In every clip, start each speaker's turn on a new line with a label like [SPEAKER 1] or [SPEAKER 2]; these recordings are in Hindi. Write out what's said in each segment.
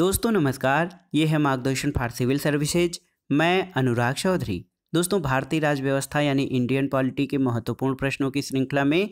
[SPEAKER 1] दोस्तों नमस्कार ये है मार्गदर्शन फॉर सिविल सर्विसेज मैं अनुराग चौधरी दोस्तों भारतीय राज्य व्यवस्था यानी इंडियन पॉलिटी के महत्वपूर्ण प्रश्नों की श्रृंखला में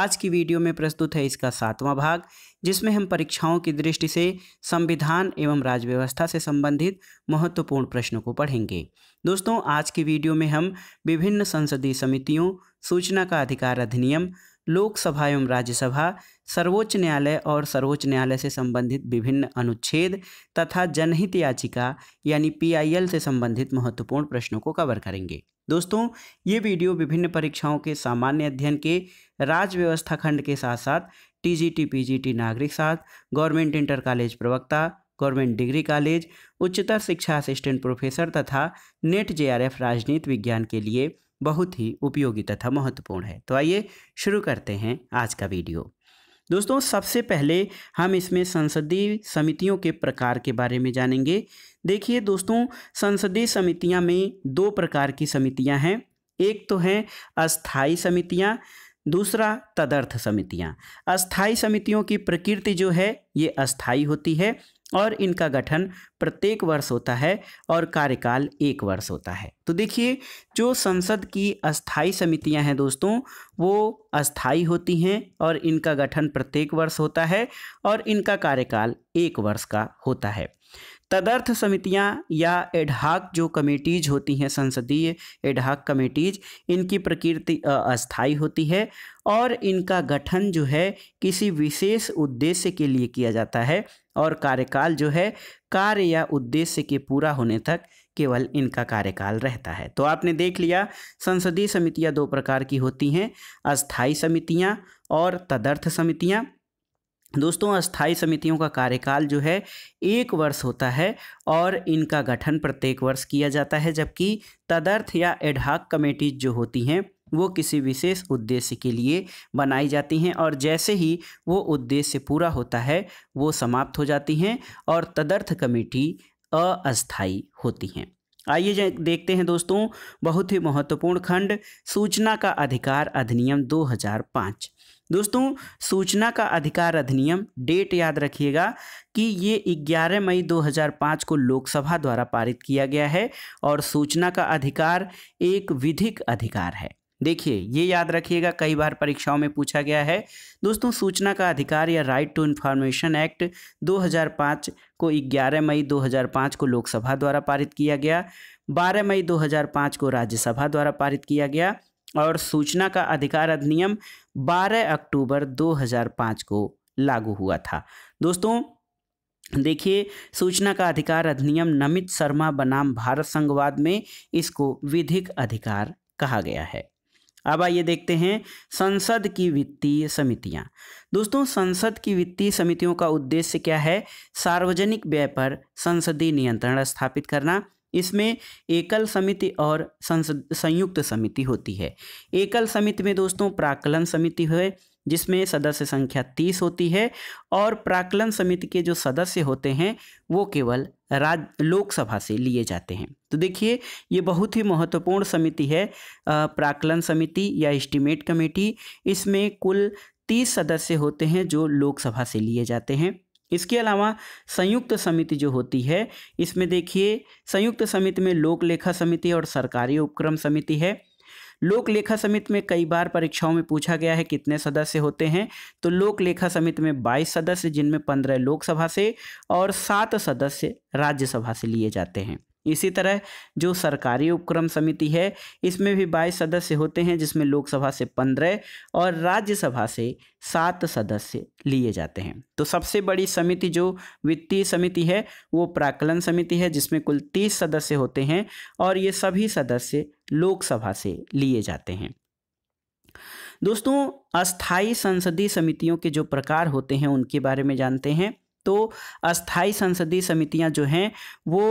[SPEAKER 1] आज की वीडियो में प्रस्तुत है इसका सातवां भाग जिसमें हम परीक्षाओं की दृष्टि से संविधान एवं राज्य व्यवस्था से संबंधित महत्वपूर्ण प्रश्नों को पढ़ेंगे दोस्तों आज की वीडियो में हम विभिन्न संसदीय समितियों सूचना का अधिकार अधिनियम लोकसभा एवं राज्यसभा सर्वोच्च न्यायालय और सर्वोच्च न्यायालय से संबंधित विभिन्न अनुच्छेद तथा जनहित याचिका यानी पीआईएल से संबंधित महत्वपूर्ण प्रश्नों को कवर करेंगे दोस्तों ये वीडियो विभिन्न परीक्षाओं के सामान्य अध्ययन के व्यवस्था खंड के साथ साथ टीजीटी पीजीटी नागरिक साथ गवर्नमेंट इंटर कॉलेज प्रवक्ता गवर्नमेंट डिग्री कॉलेज उच्चतर शिक्षा असिस्टेंट प्रोफेसर तथा नेट जेआरएफ राजनीति विज्ञान के लिए बहुत ही उपयोगी तथा महत्वपूर्ण है तो आइए शुरू करते हैं आज का वीडियो दोस्तों सबसे पहले हम इसमें संसदीय समितियों के प्रकार के बारे में जानेंगे देखिए दोस्तों संसदीय समितियां में दो प्रकार की समितियां हैं एक तो हैं अस्थाई समितियां दूसरा तदर्थ समितियां अस्थाई समितियों की प्रकृति जो है ये अस्थाई होती है और इनका गठन प्रत्येक वर्ष होता है और कार्यकाल एक वर्ष होता है तो देखिए जो संसद की अस्थाई समितियां हैं दोस्तों वो अस्थाई होती हैं और इनका गठन प्रत्येक वर्ष होता है और इनका कार्यकाल एक वर्ष का होता है तदर्थ समितियां या एडहाक जो कमेटीज होती हैं संसदीय एडहाक कमेटीज इनकी प्रकृति अस्थाई होती है और इनका गठन जो है किसी विशेष उद्देश्य के लिए किया जाता है और कार्यकाल जो है कार्य या उद्देश्य के पूरा होने तक केवल इनका कार्यकाल रहता है तो आपने देख लिया संसदीय समितियां दो प्रकार की होती हैं अस्थाई समितियां और तदर्थ समितियां दोस्तों अस्थाई समितियों का कार्यकाल जो है एक वर्ष होता है और इनका गठन प्रत्येक वर्ष किया जाता है जबकि तदर्थ या एडहाक कमेटीज जो होती हैं वो किसी विशेष उद्देश्य के लिए बनाई जाती हैं और जैसे ही वो उद्देश्य पूरा होता है वो समाप्त हो जाती हैं और तदर्थ कमेटी अस्थाई होती हैं आइए देखते हैं दोस्तों बहुत ही महत्वपूर्ण खंड सूचना का अधिकार अधिनियम 2005 दोस्तों सूचना का अधिकार अधिनियम डेट याद रखिएगा कि ये 11 मई 2005 को लोकसभा द्वारा पारित किया गया है और सूचना का अधिकार एक विधिक अधिकार है देखिए ये याद रखिएगा कई बार परीक्षाओं में पूछा गया है दोस्तों सूचना का अधिकार या राइट टू इन्फॉर्मेशन एक्ट 2005 को 11 मई 2005 को लोकसभा द्वारा पारित किया गया 12 मई 2005 को राज्यसभा द्वारा पारित किया गया और सूचना का अधिकार अधिनियम 12 अक्टूबर 2005 को लागू हुआ था दोस्तों देखिए सूचना का अधिकार अधिनियम नमित शर्मा बनाम भारत संघवाद में इसको विधिक अधिकार कहा गया है अब आइए देखते हैं संसद की वित्तीय समितियां दोस्तों संसद की वित्तीय समितियों का उद्देश्य क्या है सार्वजनिक व्यय पर संसदीय नियंत्रण स्थापित करना इसमें एकल समिति और संयुक्त समिति होती है एकल समिति में दोस्तों प्राकलन समिति है जिसमें सदस्य संख्या तीस होती है और प्राकलन समिति के जो सदस्य होते हैं वो केवल राज लोकसभा से लिए जाते हैं तो देखिए ये बहुत ही महत्वपूर्ण समिति है प्राकलन समिति या इस्टीमेट कमेटी इसमें कुल तीस सदस्य होते हैं जो लोकसभा से लिए जाते हैं इसके अलावा संयुक्त समिति जो होती है इसमें देखिए संयुक्त समिति में लोक लेखा समिति और सरकारी उपक्रम समिति है लोक लेखा समिति में कई बार परीक्षाओं में पूछा गया है कितने सदस्य होते हैं तो लोक लेखा समिति में 22 सदस्य जिनमें 15 लोकसभा से और सात सदस्य राज्यसभा से लिए जाते हैं इसी तरह जो सरकारी उपक्रम समिति है इसमें भी बाईस सदस्य होते हैं जिसमें लोकसभा से पंद्रह और राज्यसभा से सात सदस्य लिए जाते हैं तो सबसे बड़ी समिति जो वित्तीय समिति है वो प्राकलन समिति है जिसमें कुल तीस सदस्य होते हैं और ये सभी सदस्य लोकसभा से लिए जाते हैं दोस्तों अस्थाई संसदीय समितियों के जो प्रकार होते हैं उनके बारे में जानते हैं तो अस्थाई संसदीय समितियां जो हैं वो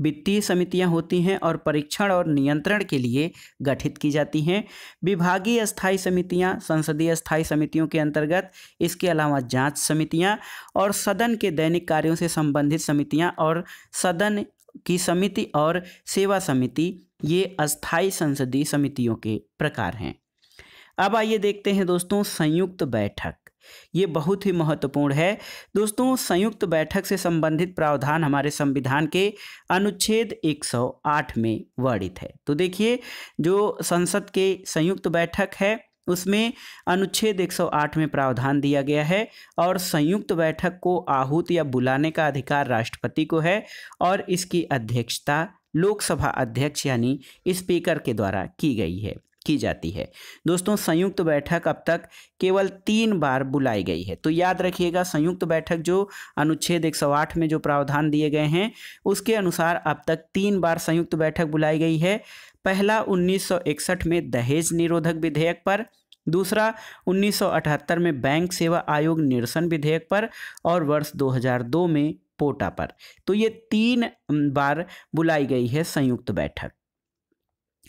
[SPEAKER 1] वित्तीय समितियां होती हैं और परीक्षण और नियंत्रण के लिए गठित की जाती हैं विभागीय स्थायी समितियां संसदीय स्थायी समितियों के अंतर्गत इसके अलावा जांच समितियां और सदन के दैनिक कार्यों से संबंधित समितियां और सदन की समिति और सेवा समिति ये अस्थायी संसदीय समितियों के प्रकार हैं अब आइए देखते हैं दोस्तों संयुक्त बैठक ये बहुत ही महत्वपूर्ण है दोस्तों संयुक्त बैठक से संबंधित प्रावधान हमारे संविधान के अनुच्छेद 108 में वर्णित है तो देखिए जो संसद के संयुक्त बैठक है उसमें अनुच्छेद 108 में प्रावधान दिया गया है और संयुक्त बैठक को आहूत या बुलाने का अधिकार राष्ट्रपति को है और इसकी अध्यक्षता लोकसभा अध्यक्ष यानी स्पीकर के द्वारा की गई है की जाती है दोस्तों संयुक्त बैठक अब तक केवल तीन बार बुलाई गई है तो याद रखिएगा संयुक्त बैठक जो अनुच्छेद एक में जो प्रावधान दिए गए हैं उसके अनुसार अब तक तीन बार संयुक्त बैठक बुलाई गई है पहला 1961 में दहेज निरोधक विधेयक पर दूसरा 1978 में बैंक सेवा आयोग निरसन विधेयक पर और वर्ष 2002 में पोटा पर तो ये तीन बार बुलाई गई है संयुक्त बैठक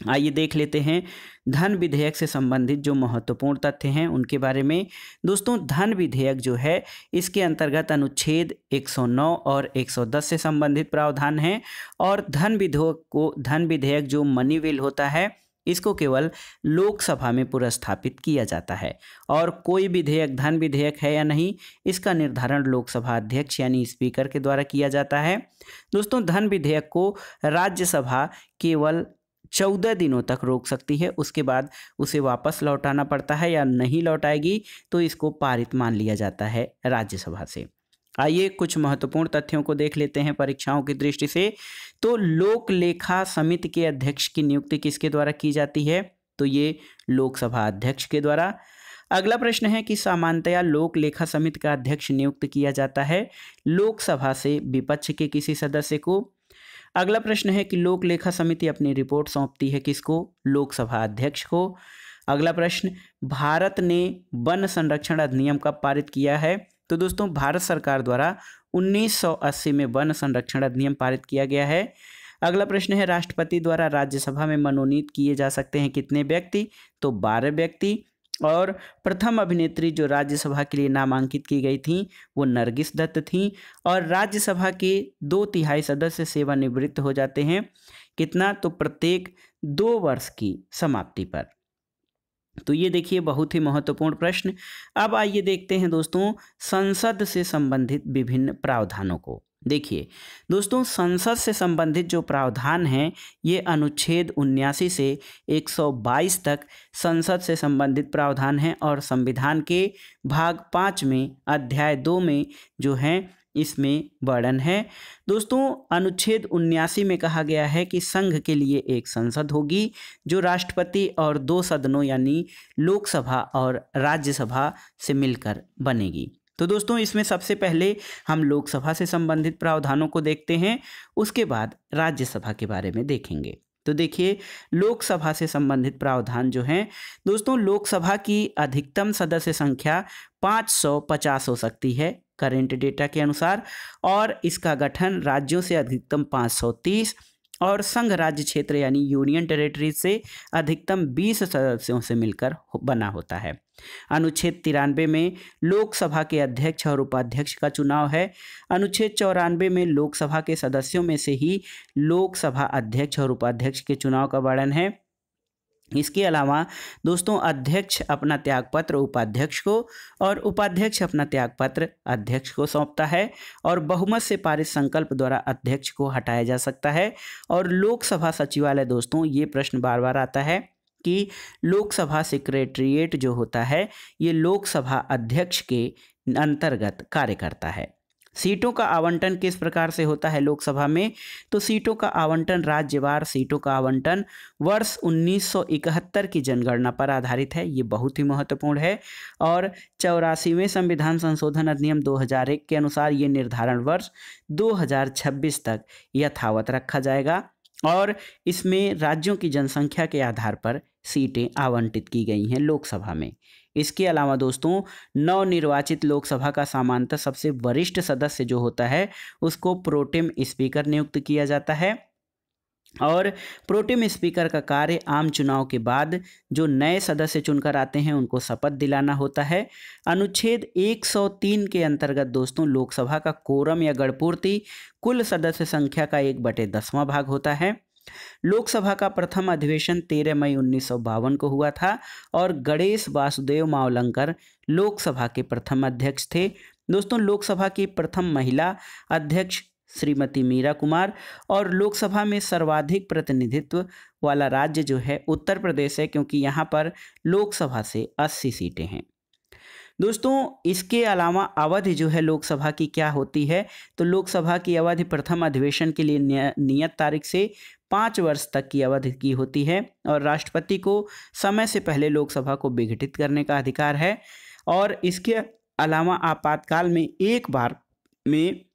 [SPEAKER 1] आइए देख लेते हैं धन विधेयक से संबंधित जो महत्वपूर्ण तथ्य हैं उनके बारे में दोस्तों धन विधेयक जो है इसके अंतर्गत अनुच्छेद 109 और 110 से संबंधित प्रावधान हैं और धन विधेयक को धन विधेयक जो मनी विल होता है इसको केवल लोकसभा में पुरस्थापित किया जाता है और कोई विधेयक धन विधेयक है या नहीं इसका निर्धारण लोकसभा अध्यक्ष यानी स्पीकर के द्वारा किया जाता है दोस्तों धन विधेयक को राज्यसभा केवल चौदह दिनों तक रोक सकती है उसके बाद उसे वापस लौटाना पड़ता है या नहीं लौटाएगी तो इसको पारित मान लिया जाता है राज्यसभा से आइए कुछ महत्वपूर्ण तथ्यों को देख लेते हैं परीक्षाओं की दृष्टि से तो लोक लेखा समिति के अध्यक्ष की नियुक्ति किसके द्वारा की जाती है तो ये लोकसभा अध्यक्ष के द्वारा अगला प्रश्न है कि सामान्यतया लोक लेखा समिति का अध्यक्ष नियुक्त किया जाता है लोकसभा से विपक्ष के किसी सदस्य को अगला प्रश्न है कि लोक लेखा समिति अपनी रिपोर्ट सौंपती है किसको लोकसभा अध्यक्ष को अगला प्रश्न भारत ने वन संरक्षण अधिनियम कब पारित किया है तो दोस्तों भारत सरकार द्वारा 1980 में वन संरक्षण अधिनियम पारित किया गया है अगला प्रश्न है राष्ट्रपति द्वारा राज्यसभा में मनोनीत किए जा सकते हैं कितने व्यक्ति तो बारह व्यक्ति और प्रथम अभिनेत्री जो राज्यसभा के लिए नामांकित की गई थी वो नरगिस दत्त थी और राज्यसभा के दो तिहाई सदस्य सेवानिवृत्त हो जाते हैं कितना तो प्रत्येक दो वर्ष की समाप्ति पर तो ये देखिए बहुत ही महत्वपूर्ण प्रश्न अब आइए देखते हैं दोस्तों संसद से संबंधित विभिन्न प्रावधानों को देखिए दोस्तों संसद से संबंधित जो प्रावधान हैं ये अनुच्छेद उन्यासी से 122 तक संसद से संबंधित प्रावधान हैं और संविधान के भाग पाँच में अध्याय दो में जो हैं इसमें वर्णन है दोस्तों अनुच्छेद उन्यासी में कहा गया है कि संघ के लिए एक संसद होगी जो राष्ट्रपति और दो सदनों यानी लोकसभा और राज्यसभा से मिलकर बनेगी तो दोस्तों इसमें सबसे पहले हम लोकसभा से संबंधित प्रावधानों को देखते हैं उसके बाद राज्यसभा के बारे में देखेंगे तो देखिए लोकसभा से संबंधित प्रावधान जो हैं दोस्तों लोकसभा की अधिकतम सदस्य संख्या 550 हो सकती है करेंट डेटा के अनुसार और इसका गठन राज्यों से अधिकतम 530 और संघ राज्य क्षेत्र यानी यूनियन टेरिटरी से अधिकतम 20 सदस्यों से मिलकर बना होता है अनुच्छेद तिरानवे में लोकसभा के अध्यक्ष और उपाध्यक्ष का चुनाव है अनुच्छेद चौरानवे में लोकसभा के सदस्यों में से ही लोकसभा अध्यक्ष और उपाध्यक्ष के चुनाव का वर्णन है इसके अलावा दोस्तों अध्यक्ष अपना त्यागपत्र उपाध्यक्ष को और उपाध्यक्ष अपना त्यागपत्र अध्यक्ष को सौंपता है और बहुमत से पारित संकल्प द्वारा अध्यक्ष को हटाया जा सकता है और लोकसभा सचिवालय दोस्तों ये प्रश्न बार बार आता है कि लोकसभा सेक्रेटरिएट जो होता है ये लोकसभा अध्यक्ष के अंतर्गत कार्य करता है सीटों का आवंटन किस प्रकार से होता है लोकसभा में तो सीटों का आवंटन राज्यवार सीटों का आवंटन वर्ष 1971 की जनगणना पर आधारित है ये बहुत ही महत्वपूर्ण है और चौरासीवें संविधान संशोधन अधिनियम 2001 के अनुसार ये निर्धारण वर्ष 2026 तक यथावत रखा जाएगा और इसमें राज्यों की जनसंख्या के आधार पर सीटें आवंटित की गई हैं लोकसभा में इसके अलावा दोस्तों नवनिर्वाचित लोकसभा का सामान्यतः सबसे वरिष्ठ सदस्य जो होता है उसको प्रोटेम स्पीकर नियुक्त किया जाता है और प्रोटेम स्पीकर का कार्य आम चुनाव के बाद जो नए सदस्य चुनकर आते हैं उनको शपथ दिलाना होता है अनुच्छेद 103 के अंतर्गत दोस्तों लोकसभा का कोरम या गणपूर्ति कुल सदस्य संख्या का एक बटे दसवां भाग होता है लोकसभा का प्रथम अधिवेशन 13 मई उन्नीस को हुआ था और गणेश वासुदेव मावलंकर लोकसभा के प्रथम अध्यक्ष थे दोस्तों लोकसभा की प्रथम महिला अध्यक्ष श्रीमती मीरा कुमार और लोकसभा में सर्वाधिक प्रतिनिधित्व वाला राज्य जो है उत्तर प्रदेश है क्योंकि यहाँ पर लोकसभा से 80 सीटें हैं दोस्तों इसके अलावा अवधि जो है लोकसभा की क्या होती है तो लोकसभा की अवधि प्रथम अधिवेशन के लिए नियत तारीख से पाँच वर्ष तक की अवधि की होती है और राष्ट्रपति को समय से पहले लोकसभा को विघटित करने का अधिकार है और इसके अलावा आपातकाल में एक बार में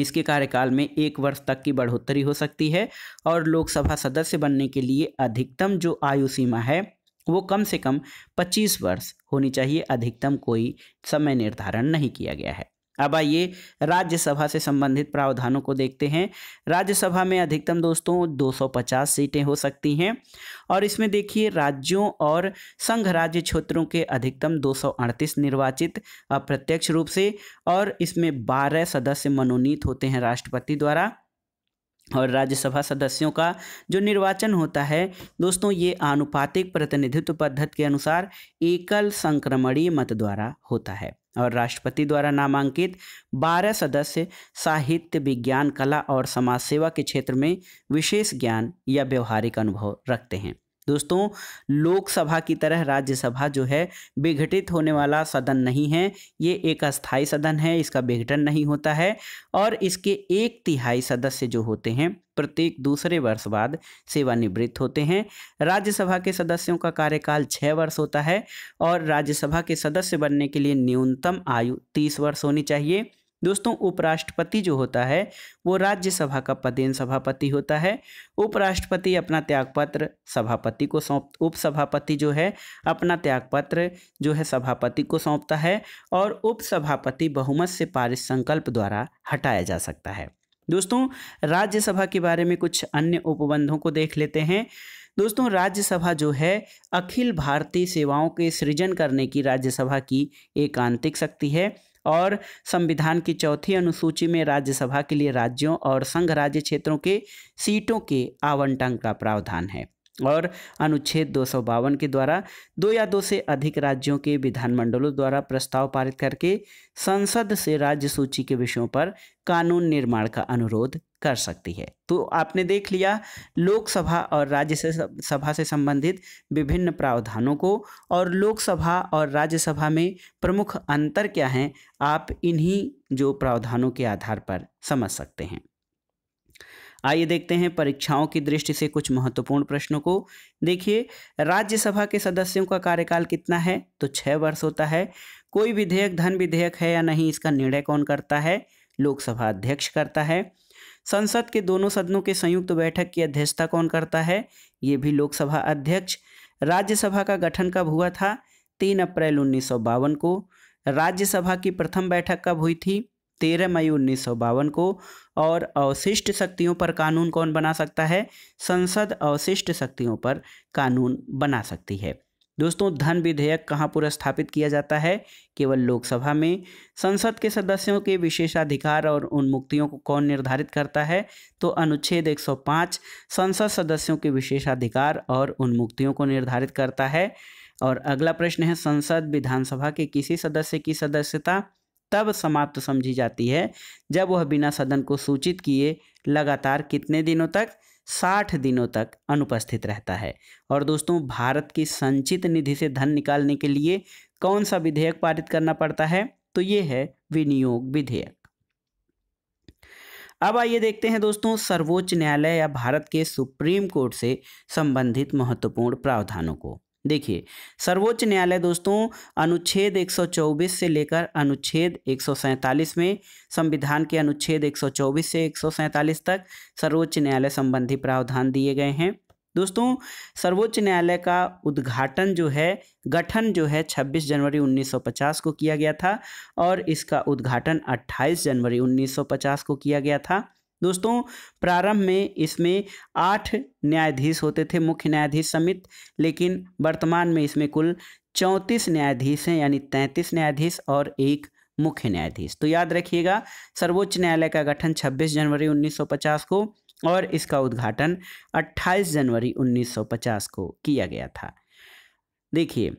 [SPEAKER 1] इसके कार्यकाल में एक वर्ष तक की बढ़ोतरी हो सकती है और लोकसभा सदस्य बनने के लिए अधिकतम जो आयु सीमा है वो कम से कम 25 वर्ष होनी चाहिए अधिकतम कोई समय निर्धारण नहीं किया गया है अब आइए राज्यसभा से संबंधित प्रावधानों को देखते हैं राज्यसभा में अधिकतम दोस्तों 250 सीटें हो सकती हैं और इसमें देखिए राज्यों और संघ राज्य क्षेत्रों के अधिकतम 238 निर्वाचित अप्रत्यक्ष रूप से और इसमें 12 सदस्य मनोनीत होते हैं राष्ट्रपति द्वारा और राज्यसभा सदस्यों का जो निर्वाचन होता है दोस्तों ये आनुपातिक प्रतिनिधित्व पद्धति के अनुसार एकल संक्रमणीय मत द्वारा होता है और राष्ट्रपति द्वारा नामांकित 12 सदस्य साहित्य विज्ञान कला और समाज सेवा के क्षेत्र में विशेष ज्ञान या व्यवहारिक अनुभव रखते हैं दोस्तों लोकसभा की तरह राज्यसभा जो है विघटित होने वाला सदन नहीं है ये एक अस्थायी सदन है इसका विघटन नहीं होता है और इसके एक तिहाई सदस्य जो होते हैं प्रत्येक दूसरे वर्ष बाद सेवानिवृत्त होते हैं राज्यसभा के सदस्यों का कार्यकाल छः वर्ष होता है और राज्यसभा के सदस्य बनने के लिए न्यूनतम आयु तीस वर्ष होनी चाहिए दोस्तों उपराष्ट्रपति जो होता है वो राज्यसभा का पदेन सभापति होता है उपराष्ट्रपति अपना त्यागपत्र सभापति को सौंप उपसभापति जो है अपना त्यागपत्र जो है सभापति को सौंपता है और उपसभापति बहुमत से पारित संकल्प द्वारा हटाया जा सकता है दोस्तों राज्यसभा के बारे में कुछ अन्य उपबंधों को देख लेते हैं दोस्तों राज्यसभा जो है अखिल भारतीय सेवाओं के सृजन करने की राज्यसभा की एकांतिक शक्ति है और संविधान की चौथी अनुसूची में राज्यसभा के लिए राज्यों और संघ राज्य क्षेत्रों के सीटों के आवंटन का प्रावधान है और अनुच्छेद दो के द्वारा दो या दो से अधिक राज्यों के विधानमंडलों द्वारा प्रस्ताव पारित करके संसद से राज्य सूची के विषयों पर कानून निर्माण का अनुरोध कर सकती है तो आपने देख लिया लोकसभा और राज्य सभा से संबंधित विभिन्न प्रावधानों को और लोकसभा और राज्यसभा में प्रमुख अंतर क्या हैं आप इन्हीं जो प्रावधानों के आधार पर समझ सकते हैं आइए देखते हैं परीक्षाओं की दृष्टि से कुछ महत्वपूर्ण प्रश्नों को देखिए राज्यसभा के सदस्यों का कार्यकाल कितना है तो छः वर्ष होता है कोई विधेयक धन विधेयक है या नहीं इसका निर्णय कौन करता है लोकसभा अध्यक्ष करता है संसद के दोनों सदनों के संयुक्त तो बैठक की अध्यक्षता कौन करता है ये भी लोकसभा अध्यक्ष राज्यसभा का गठन कब हुआ था तीन अप्रैल उन्नीस को राज्यसभा की प्रथम बैठक कब हुई थी तेरह मई उन्नीस को और अवशिष्ट शक्तियों पर कानून कौन बना सकता है संसद अवशिष्ट शक्तियों पर कानून बना सकती है दोस्तों धन विधेयक कहाँ पुरस्थापित किया जाता है केवल लोकसभा में संसद के सदस्यों के विशेषाधिकार और मुक्तियों को कौन निर्धारित करता है तो अनुच्छेद 105 संसद सदस्यों के विशेषाधिकार और मुक्तियों को निर्धारित करता है और अगला प्रश्न है संसद विधानसभा के किसी सदस्य की सदस्यता तब समाप्त समझी जाती है जब वह बिना सदन को सूचित किए लगातार कितने दिनों तक साठ दिनों तक अनुपस्थित रहता है और दोस्तों भारत की संचित निधि से धन निकालने के लिए कौन सा विधेयक पारित करना पड़ता है तो ये है विनियोग विधेयक अब आइए देखते हैं दोस्तों सर्वोच्च न्यायालय या भारत के सुप्रीम कोर्ट से संबंधित महत्वपूर्ण प्रावधानों को देखिए सर्वोच्च न्यायालय दोस्तों अनुच्छेद 124 से लेकर अनुच्छेद 147 में संविधान के अनुच्छेद 124 से 147 तक सर्वोच्च न्यायालय संबंधी प्रावधान दिए गए हैं दोस्तों सर्वोच्च न्यायालय का उद्घाटन जो है गठन जो है 26 जनवरी 1950 को किया गया था और इसका उद्घाटन 28 जनवरी 1950 को किया गया था दोस्तों प्रारंभ में इसमें आठ न्यायाधीश होते थे मुख्य न्यायाधीश समित लेकिन वर्तमान में इसमें कुल चौंतीस न्यायाधीश हैं यानी तैंतीस न्यायाधीश और एक मुख्य न्यायाधीश तो याद रखिएगा सर्वोच्च न्यायालय का गठन 26 जनवरी 1950 को और इसका उद्घाटन 28 जनवरी 1950 को किया गया था देखिए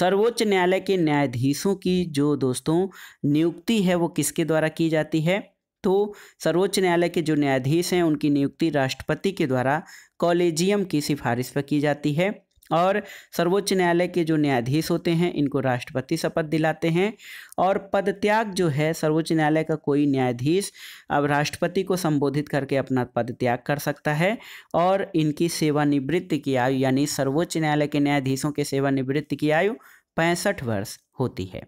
[SPEAKER 1] सर्वोच्च न्यायालय के न्यायाधीशों की जो दोस्तों नियुक्ति है वो किसके द्वारा की जाती है तो सर्वोच्च न्यायालय के जो न्यायाधीश हैं उनकी नियुक्ति राष्ट्रपति के द्वारा कॉलेजियम की सिफारिश पर की जाती है और सर्वोच्च न्यायालय के जो न्यायाधीश होते हैं इनको राष्ट्रपति शपथ दिलाते हैं और पदत्याग जो है सर्वोच्च न्यायालय का कोई न्यायाधीश अब राष्ट्रपति को संबोधित करके अपना पद त्याग कर सकता है और इनकी सेवानिवृत्ति की आयु यानी सर्वोच्च न्यायालय के न्यायाधीशों के सेवानिवृत्ति की आयु पैंसठ वर्ष होती है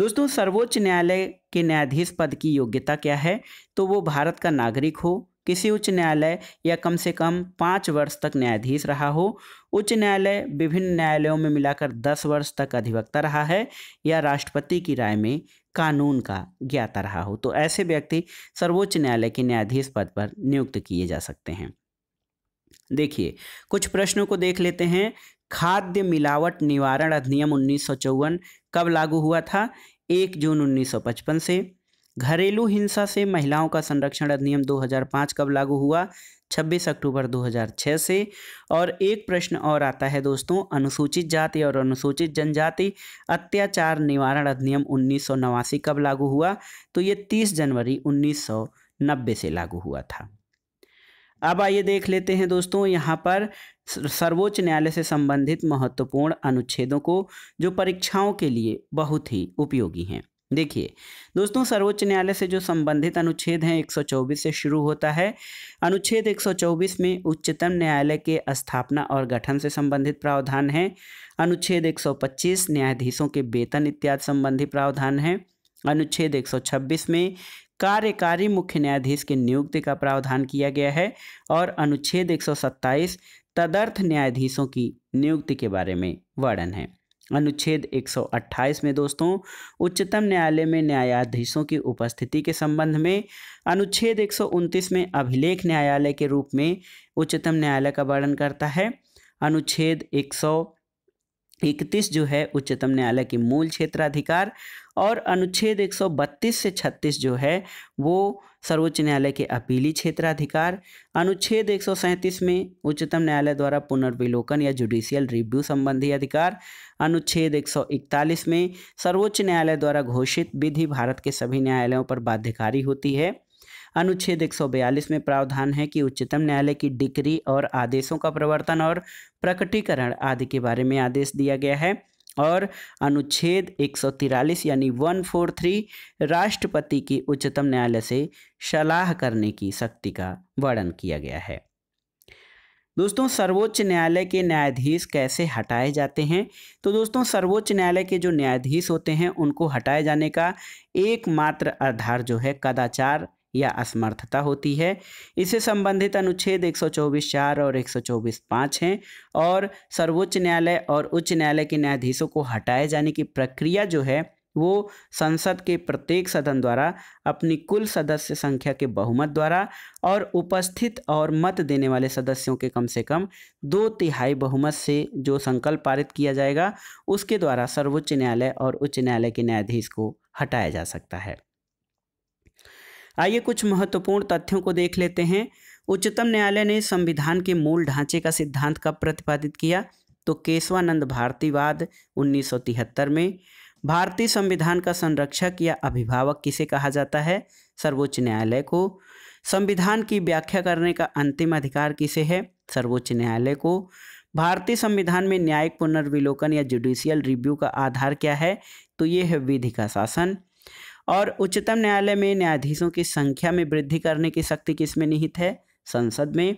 [SPEAKER 1] दोस्तों सर्वोच्च न्यायालय के न्यायाधीश पद की योग्यता क्या है तो वो भारत का नागरिक हो किसी उच्च न्यायालय या कम से कम पाँच वर्ष तक न्यायाधीश रहा हो उच्च न्यायालय विभिन्न न्यायालयों में मिलाकर दस वर्ष तक अधिवक्ता रहा है या राष्ट्रपति की राय में कानून का ज्ञाता रहा हो तो ऐसे व्यक्ति सर्वोच्च न्यायालय के न्यायाधीश पद पर नियुक्त किए जा सकते हैं देखिए कुछ प्रश्नों को देख लेते हैं खाद्य मिलावट निवारण अधिनियम उन्नीस कब लागू हुआ था एक जून 1955 से घरेलू हिंसा से महिलाओं का संरक्षण अधिनियम 2005 कब लागू हुआ 26 अक्टूबर 2006 से और एक प्रश्न और आता है दोस्तों अनुसूचित जाति और अनुसूचित जनजाति अत्याचार निवारण अधिनियम उन्नीस कब लागू हुआ तो ये 30 जनवरी 1990 से लागू हुआ था अब आइए देख लेते हैं दोस्तों यहाँ पर सर्वोच्च न्यायालय से संबंधित महत्वपूर्ण अनुच्छेदों को जो परीक्षाओं के लिए बहुत ही उपयोगी हैं देखिए दोस्तों सर्वोच्च न्यायालय से जो संबंधित अनुच्छेद हैं 124 से शुरू होता है अनुच्छेद 124 में उच्चतम न्यायालय के स्थापना और गठन से संबंधित प्रावधान हैं अनुच्छेद 125 न्यायाधीशों के वेतन इत्यादि संबंधी प्रावधान हैं अनुच्छेद 126 में कार्यकारी मुख्य न्यायाधीश के नियुक्ति का प्रावधान किया गया है और अनुच्छेद 127 तदर्थ न्यायाधीशों की नियुक्ति के बारे में वर्णन है अनुच्छेद 128 में दोस्तों उच्चतम न्यायालय में न्यायाधीशों की उपस्थिति के संबंध में अनुच्छेद 129 में अभिलेख न्यायालय के रूप में उच्चतम न्यायालय का वर्णन करता है अनुच्छेद 100 इकतीस जो है उच्चतम न्यायालय के मूल क्षेत्राधिकार और अनुच्छेद 132 से 36 जो है वो सर्वोच्च न्यायालय के अपीली क्षेत्राधिकार अनुच्छेद 137 में उच्चतम न्यायालय द्वारा पुनर्विलोकन या जुडिशियल रिव्यू संबंधी अधिकार अनुच्छेद 141 में सर्वोच्च न्यायालय द्वारा घोषित विधि भारत के सभी न्यायालयों पर बाध्यकारी होती है अनुच्छेद एक में प्रावधान है कि उच्चतम न्यायालय की डिग्री और आदेशों का प्रवर्तन और प्रकटीकरण आदि के बारे में आदेश दिया गया है और अनुच्छेद एक यानी 143 राष्ट्रपति की उच्चतम न्यायालय से सलाह करने की शक्ति का वर्णन किया गया है दोस्तों सर्वोच्च न्यायालय के न्यायाधीश कैसे हटाए जाते हैं तो दोस्तों सर्वोच्च न्यायालय के जो न्यायाधीश होते हैं उनको हटाए जाने का एकमात्र आधार जो है कदाचार या असमर्थता होती है इससे संबंधित अनुच्छेद चौबीस चार और चौबीस पाँच हैं और सर्वोच्च न्यायालय और उच्च न्यायालय के न्यायाधीशों को हटाए जाने की प्रक्रिया जो है वो संसद के प्रत्येक सदन द्वारा अपनी कुल सदस्य संख्या के बहुमत द्वारा और उपस्थित और मत देने वाले सदस्यों के कम से कम दो तिहाई बहुमत से जो संकल्प पारित किया जाएगा उसके द्वारा सर्वोच्च न्यायालय और उच्च न्यायालय के न्यायाधीश को हटाया जा सकता है आइए कुछ महत्वपूर्ण तथ्यों को देख लेते हैं उच्चतम न्यायालय ने संविधान के मूल ढांचे का सिद्धांत कब प्रतिपादित किया तो केशवानंद भारतीवाद उन्नीस में भारतीय संविधान का संरक्षक या अभिभावक किसे कहा जाता है सर्वोच्च न्यायालय को संविधान की व्याख्या करने का अंतिम अधिकार किसे है सर्वोच्च न्यायालय को भारतीय संविधान में न्यायिक पुनर्विलोकन या जुडिशियल रिव्यू का आधार क्या है तो ये है विधि का शासन और उच्चतम न्यायालय में न्यायाधीशों की संख्या में वृद्धि करने की शक्ति किसमें निहित है संसद में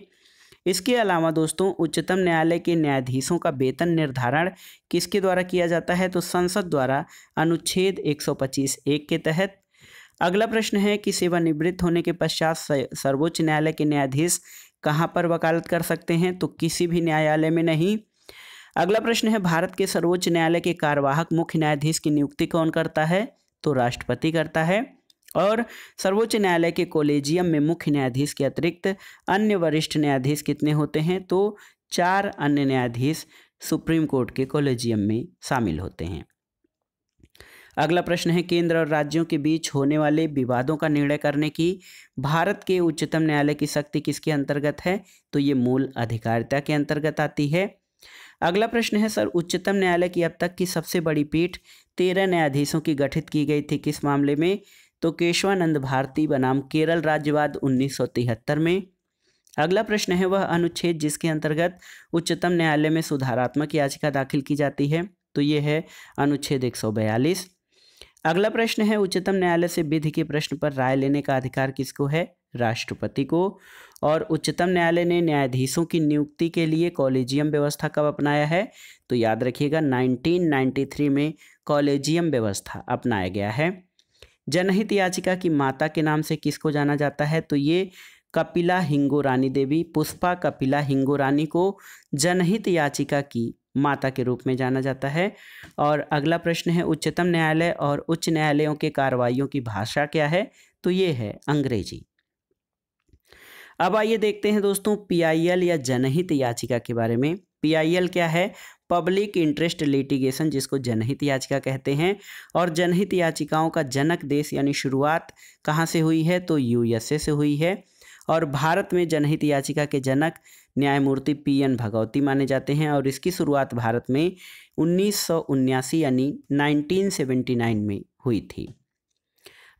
[SPEAKER 1] इसके अलावा दोस्तों उच्चतम न्यायालय के न्यायाधीशों का वेतन निर्धारण किसके द्वारा किया जाता है तो संसद द्वारा अनुच्छेद 125 एक के तहत अगला प्रश्न है कि सेवानिवृत्त होने के पश्चात सर्वोच्च न्यायालय के न्यायाधीश कहाँ पर वकालत कर सकते हैं तो किसी भी न्यायालय में नहीं अगला प्रश्न है भारत के सर्वोच्च न्यायालय के कार्यवाहक मुख्य न्यायाधीश की नियुक्ति कौन करता है तो राष्ट्रपति करता है और सर्वोच्च न्यायालय के कोलेजियम में मुख्य न्यायाधीश के अतिरिक्त अन्य वरिष्ठ न्यायाधीश कितने होते हैं तो चार अन्य न्यायाधीश सुप्रीम कोर्ट के कॉलेजियम में शामिल होते हैं अगला प्रश्न है केंद्र और राज्यों के बीच होने वाले विवादों का निर्णय करने की भारत के उच्चतम न्यायालय की शक्ति किसके अंतर्गत है तो ये मूल अधिकारिता के अंतर्गत आती है अगला प्रश्न है सर उच्चतम न्यायालय की अब तक की सबसे बड़ी पीठ तेरह न्यायाधीशों की गठित की गई थी किस मामले में तो केशवानंद भारती बनाम केरल राज्यवाद उन्नीस में अगला प्रश्न है वह अनुच्छेद जिसके अंतर्गत उच्चतम न्यायालय में सुधारात्मक याचिका दाखिल की जाती है तो ये है अनुच्छेद एक अगला प्रश्न है उच्चतम न्यायालय से विधि के प्रश्न पर राय लेने का अधिकार किसको है राष्ट्रपति को और उच्चतम न्यायालय ने न्यायाधीशों की नियुक्ति के लिए कॉलेजियम व्यवस्था कब अपनाया है तो याद रखिएगा 1993 में कॉलेजियम व्यवस्था अपनाया गया है जनहित याचिका की माता के नाम से किसको जाना जाता है तो ये कपिला हिंगो रानी देवी पुष्पा कपिला हिंगो रानी को जनहित याचिका की माता के रूप में जाना जाता है और अगला प्रश्न है उच्चतम न्यायालय और उच्च न्यायालयों के कार्रवाइयों की भाषा क्या है तो ये है अंग्रेजी अब आइए देखते हैं दोस्तों पीआईएल या जनहित याचिका के बारे में पीआईएल क्या है पब्लिक इंटरेस्ट लिटिगेशन जिसको जनहित याचिका कहते हैं और जनहित याचिकाओं का जनक देश यानी शुरुआत कहाँ से हुई है तो यूएसए से हुई है और भारत में जनहित याचिका के जनक न्यायमूर्ति पी एन भगवती माने जाते हैं और इसकी शुरुआत भारत में उन्नीस यानी 1979 में हुई थी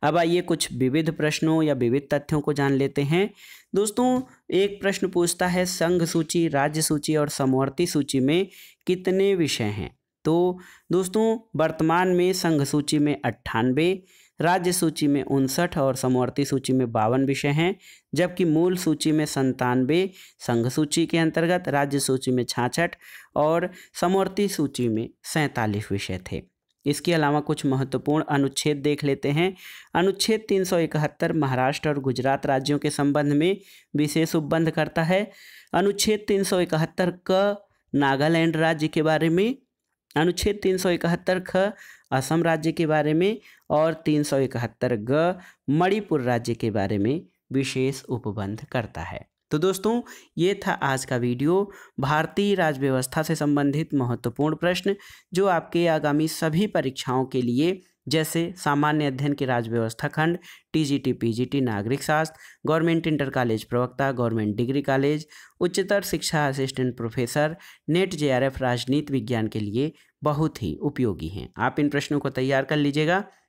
[SPEAKER 1] अब आइए कुछ विविध प्रश्नों या विविध तथ्यों को जान लेते हैं दोस्तों एक प्रश्न पूछता है संघ सूची राज्य सूची और समवर्ती सूची में कितने विषय हैं तो दोस्तों वर्तमान में संघ सूची में अट्ठानबे राज्य सूची में उनसठ और समवर्ती सूची में बावन विषय हैं जबकि मूल सूची में संतानवे संघ सूची के अंतर्गत राज्य सूची में छाछठ और समवर्ती सूची में सैंतालीस विषय थे इसके अलावा कुछ महत्वपूर्ण अनुच्छेद देख लेते हैं अनुच्छेद 371 महाराष्ट्र और गुजरात राज्यों के संबंध में विशेष उपबंध करता है अनुच्छेद 371 क नागालैंड राज्य के बारे में अनुच्छेद 371 ख असम राज्य के बारे में और 371 ग मणिपुर राज्य के बारे में विशेष उपबंध करता है तो दोस्तों ये था आज का वीडियो भारतीय राज्य व्यवस्था से संबंधित महत्वपूर्ण प्रश्न जो आपके आगामी सभी परीक्षाओं के लिए जैसे सामान्य अध्ययन के राज्य व्यवस्था खंड टीजीटी पीजीटी नागरिक शास्त्र गवर्नमेंट इंटर कॉलेज प्रवक्ता गवर्नमेंट डिग्री कॉलेज उच्चतर शिक्षा असिस्टेंट प्रोफेसर नेट जेआरएफ राजनीति विज्ञान के लिए बहुत ही उपयोगी हैं आप इन प्रश्नों को तैयार कर लीजिएगा